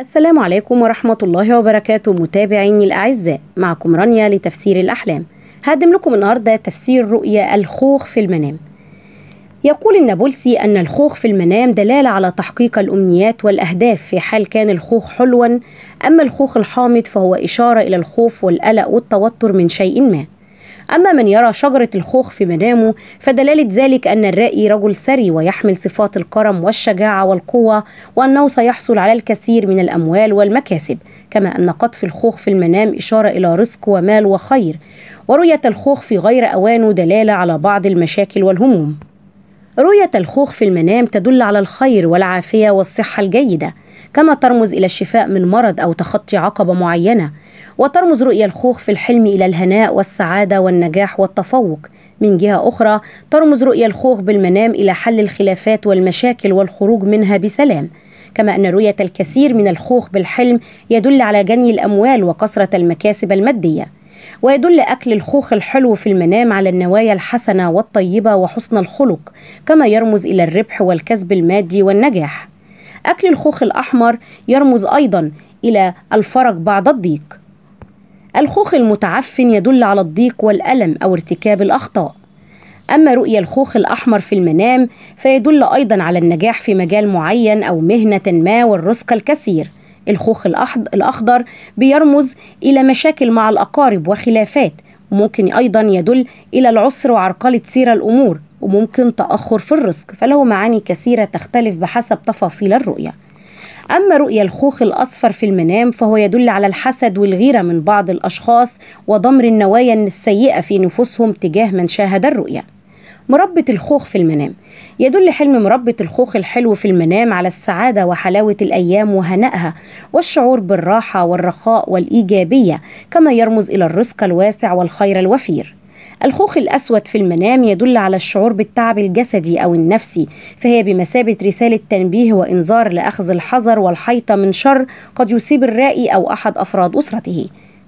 السلام عليكم ورحمة الله وبركاته متابعيني الأعزاء معكم رانيا لتفسير الأحلام هقدم لكم النهاردة تفسير رؤيا الخوخ في المنام يقول النابلسي أن الخوخ في المنام دلالة على تحقيق الأمنيات والأهداف في حال كان الخوخ حلوا أما الخوخ الحامض فهو إشارة إلى الخوف والقلق والتوتر من شيء ما أما من يرى شجرة الخوخ في منامه فدلالة ذلك أن الرائي رجل ثري ويحمل صفات الكرم والشجاعة والقوة وأنه سيحصل على الكثير من الأموال والمكاسب كما أن قطف الخوخ في المنام إشارة إلى رزق ومال وخير ورؤية الخوخ في غير أوانه دلالة على بعض المشاكل والهموم رؤية الخوخ في المنام تدل على الخير والعافية والصحة الجيدة كما ترمز إلى الشفاء من مرض أو تخطي عقبة معينة وترمز رؤية الخوخ في الحلم إلى الهناء والسعادة والنجاح والتفوق من جهة أخرى ترمز رؤية الخوخ بالمنام إلى حل الخلافات والمشاكل والخروج منها بسلام كما أن رؤية الكثير من الخوخ بالحلم يدل على جني الأموال وكثرة المكاسب المادية ويدل أكل الخوخ الحلو في المنام على النوايا الحسنة والطيبة وحسن الخلق كما يرمز إلى الربح والكسب المادي والنجاح أكل الخوخ الأحمر يرمز أيضا إلى الفرج بعد الضيق الخوخ المتعفن يدل على الضيق والألم أو ارتكاب الأخطاء أما رؤية الخوخ الأحمر في المنام فيدل أيضا على النجاح في مجال معين أو مهنة ما والرزق الكثير الخوخ الأخضر بيرمز إلى مشاكل مع الأقارب وخلافات وممكن أيضا يدل إلى العسر وعرقلة سير الأمور وممكن تأخر في الرزق فله معاني كثيرة تختلف بحسب تفاصيل الرؤية أما رؤية الخوخ الأصفر في المنام فهو يدل على الحسد والغيرة من بعض الأشخاص وضمر النوايا السيئة في نفوسهم تجاه من شاهد الرؤية مربة الخوخ في المنام يدل حلم مربة الخوخ الحلو في المنام على السعادة وحلاوة الأيام وهنائها والشعور بالراحة والرخاء والإيجابية كما يرمز إلى الرزق الواسع والخير الوفير الخوخ الأسود في المنام يدل على الشعور بالتعب الجسدي أو النفسي فهي بمثابة رسالة تنبيه وإنذار لأخذ الحذر والحيطة من شر قد يصيب الرائي أو أحد أفراد أسرته